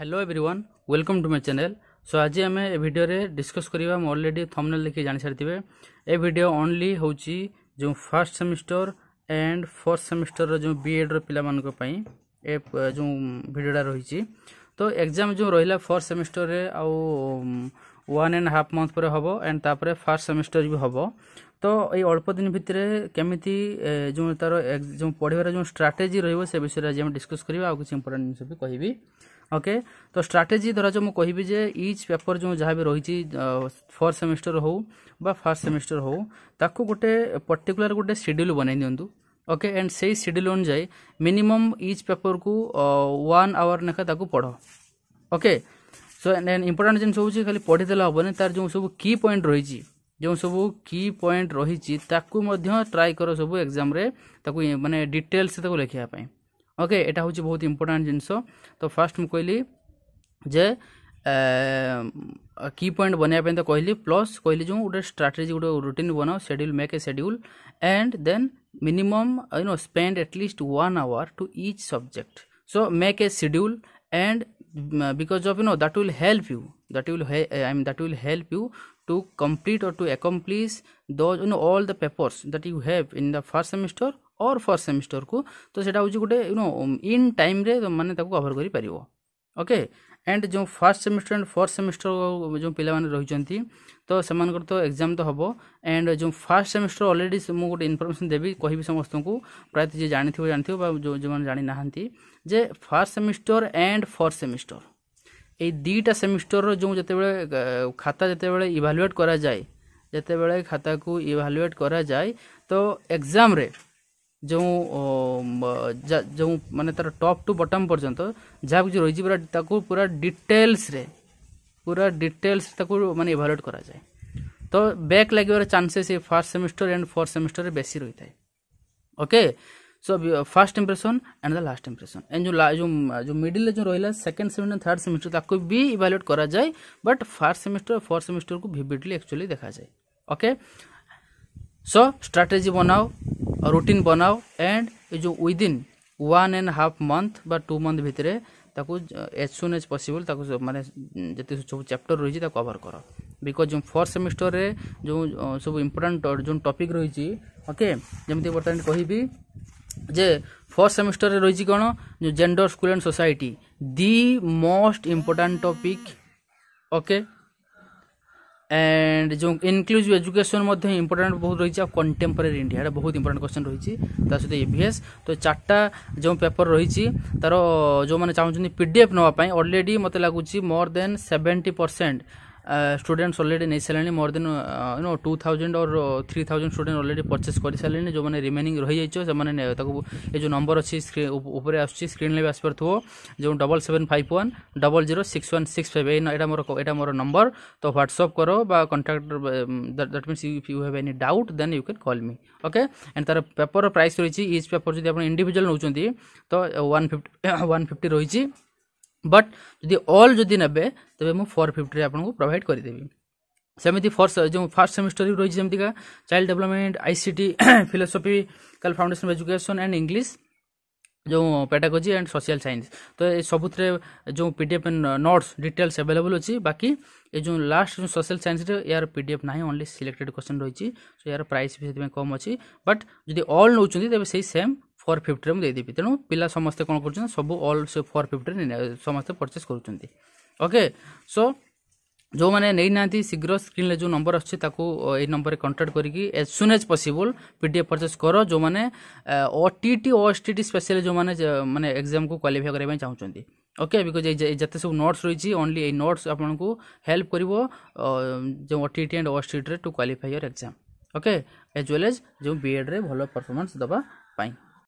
hello everyone welcome to my channel so आज आम ए भिडियो डिस्कस करवा अलरेडी थमनेल देखिए जान सारी थे ए भिडियो ओनली हूँ जो first semester and first semester जो बीएड्र पाई ए जो भिडटा रही तो एग्जाम जो रहा फर्स्ट सेमिस्टर आउ वन एंड हाफ मंथ पर हम एंड तापर फर्स्ट सेमिस्टर भी हम तो ये अल्प दिन भितर केमी जो तार जो पढ़वार जो स्ट्राटेजी रोज से विषय में आज डिस्कस करा कि इंपोर्टा जिनस भी कहबी ଓକେ ତ ଷ୍ଟ୍ରାଟେଜି ଧରାଯାଉ ମୁଁ କହିବି ଯେ ଇଚ୍ ପେପର ଯେଉଁ ଯାହା ବି ରହିଛି ଫୋର୍ଥ ସେମିଷ୍ଟର ହେଉ ବା ଫାର୍ଷ୍ଟ ସେମିଷ୍ଟର ହେଉ ତାକୁ ଗୋଟେ ପର୍ଟିକୁଲାର ଗୋଟେ ସିଡ୍ୟୁଲ୍ ବନେଇ ଦିଅନ୍ତୁ ଓକେ ଆଣ୍ଡ ସେଇ ସିଡ୍ୟୁଲ୍ ଅନୁଯାୟୀ ମିନିମମ୍ ଇଚ୍ ପେପରକୁ ୱାନ୍ ଆୱାର ଲେଖା ତାକୁ ପଢ଼ ଓକେ ସୋ ଇମ୍ପୋର୍ଟାଣ୍ଟ ଜିନିଷ ହେଉଛି ଖାଲି ପଢ଼ିଦେଲେ ହେବନି ତାର ଯେଉଁ ସବୁ କି ପଏଣ୍ଟ ରହିଛି ଯେଉଁ ସବୁ କି ପଏଣ୍ଟ ରହିଛି ତାକୁ ମଧ୍ୟ ଟ୍ରାଏ କର ସବୁ ଏକ୍ଜାମ୍ରେ ତାକୁ ମାନେ ଡିଟେଲ୍ସ ତାକୁ ଲେଖିବା ପାଇଁ ଓକେ ଏଇଟା ହେଉଛି ବହୁତ ଇମ୍ପୋର୍ଟାଣ୍ଟ ଜିନିଷ ତ ଫାର୍ଷ୍ଟ ମୁଁ କହିଲି ଯେ କି ପଏଣ୍ଟ ବନେଇବା ପାଇଁ ତ କହିଲି ପ୍ଲସ୍ କହିଲି ଯେଉଁ ଗୋଟେ ଷ୍ଟ୍ରାଟେଜି ଗୋଟେ ରୁଟିନ୍ ବନାଅ schedule make a schedule and then minimum you know spend at least one hour to each subject so make a schedule and because of you know that will help you that will i mean that will help you to complete or to accomplish those you know all the papers that you have in the first semester और first semester को तो सेटा हूँ गोटे you know in time मैंने cover कर okay and जो first semester and fourth semester जो पे रही तो से तो एग्जाम तो हम एंड जो फर्स्ट सेमिस्टर अलरेडी मुझे गोटे इनफर्मेसन देवी कह समस्त को प्रायत जी जान जान जो जो मैंने जाणी ना जे first semester and fourth semester ये दुटा सेमिस्टर जो जो खाता जिते बड़े इभालुएट कराए जिते बड़े खाता को इभालुएट कराए तो एग्जाम जो जो मान तार टप टू बटम पर्यटन जहाँ कि रही पूरा डिटेल्स रे पूरा डिटेल्स मानते इवाल्युएट कराए तो बैक लगे chances fast first and fourth semester base रही है okay so first impression and the last impression and जो जो जो मिडिल जो रहा second semester and third semester ताको भी इवाल्युएट करा जाए बट फर्स्ट सेमिस्टर और फोर्थ सेमिस्टर को भिविडली एक्चुअली देखा जाए ओके सो स्ट्राटेजी बनाओ रूटीन बनाओ एंड ये जो within one and half month बा टू मंथ भितर ताकू एज सुन एज पसिबल ताकू माने सब चैप्टर रही ताकू कवर कर बिकज जो फर्स्ट सेमिस्टर में जो uh, सब इम्पोर्टाट जो टपिक रही ओके जमी बर्तमान कहबी जे फर्स्ट सेमिस्टर रे रही कौन gender school and society the most important topic okay and যে ইনক্লুজিভ এজুকেশন মধ্যে ইম্পর্টাট বহু রয়েছে আর কন্টেম্পোরারি ইন্ডিয়া এটা বহু ইম্পর্টাট কোশ্চেন রয়েছে তা সহ ইভিএস তো চারটা যে পেপর রয়েছে তার যে চাহুমান পিডিএফ নেওয়া অলরেডি মতো লাগুচি more than seventy percent students already नहीं सारे more than you know two thousand और three thousand student already purchase कर सारे जो मैंने रिमेनिंग रही जाइए ये जो नंबर अच्छी উপরে আসছি স্ক্রিন লেবে আসিপারুব যে double seven five one double zero six one six five এই এটা মোর এটা মোর নম্বর তো হোয়াটসঅপ করো বা contact that means you you have any doubt then you can call me okay and তার পেপর প্রাইস রয়েছে ইচ পেপর যদি আপনার ইন্ডিভিজুয়াল নেওছেন তো ওয়ান ফিফটি ওয়ান ফিফটি রয়েছে ବଟ୍ ଯଦି ଅଲ୍ ଯଦି ନେବେ ତେବେ ମୁଁ ଫୋର୍ ଫିଫ୍ଟିରେ ଆପଣଙ୍କୁ ପ୍ରୋଭାଇଡ଼ କରିଦେବି ସେମିତି ଫର୍ଷ୍ଟ ଯେଉଁ ଫାର୍ଷ୍ଟ ସେମିଷ୍ଟର ବି ରହିଛି ଯେମିତିକା child development I C T philosophical foundation of education and English ଯେଉଁ ପେଟାକୋଜି ଆଣ୍ଡ ସୋସିଆଲ ସାଇନ୍ସ ତ ଏ ସବୁଥିରେ ଯେଉଁ P D F notes details available ଅଛି ବାକି ଏ ଯେଉଁ ଲାଷ୍ଟ ଯେଉଁ ସୋସିଆଲ ସାଇନ୍ସରେ ଏହାର ପି ଡି ଏଫ୍ ନାହିଁ ଓନ୍ଲି ସିଲେକ୍ଟେଡ୍ କ୍ୱେଶ୍ଚନ୍ ରହିଛି ସୋ ଏହାର ପ୍ରାଇସ୍ ବି ସେଥିପାଇଁ କମ୍ ଅଛି ବଟ୍ ଯଦି ଅଲ୍ ନେଉଛନ୍ତି ତେବେ ସେଇ ସେମ୍ ଫୋର୍ ଫିଫ୍ଟିରେ ମୁଁ ଦେଇଦେବି ତେଣୁ ପିଲା ସମସ୍ତେ କ'ଣ କରୁଛନ୍ତି ସବୁ ଅଲ୍ ସେ ଫୋର୍ ଫିଫ୍ଟିରେ ସମସ୍ତେ ପରଚେସ୍ କରୁଛନ୍ତି ଓକେ ସୋ ଯେଉଁମାନେ ନେଇନାହାନ୍ତି ଶୀଘ୍ର ସ୍କ୍ରିନ୍ରେ ଯେଉଁ ନମ୍ବର ଆସୁଛି ତାକୁ ଏଇ ନମ୍ବରରେ କଣ୍ଟାକ୍ଟ କରିକି as soon as possible P D F purchase କର ଯେଉଁମାନେ ଓ ଟି ଟି ଓ ଏସ୍ ଟି ଟି ସ୍ପେଶାଲି ଯେଉଁମାନେ ମାନେ ଏକ୍ଜାମ୍କୁ କ୍ୱାଲିଫାଏ କରିବା ପାଇଁ ଚାହୁଁଛନ୍ତି ଓକେ ବିକଜ୍ ଏଇ ଯେତେ ସବୁ ନୋଟ୍ସ ରହିଛି ଓନ୍ଲି ଏଇ ନୋଟ୍ସ ଆପଣଙ୍କୁ ହେଲ୍ପ କରିବ ଯେଉଁ ଓ ଟି ଟି ଆଣ୍ଡ ଓ ଏସ୍ ଟି ଟିରେ to qualify your exam okay as well as ଯେଉଁ ବିଏଡ଼୍ରେ ଭଲ ପରଫର୍ମାନ୍ସ ଦେବା ପାଇଁ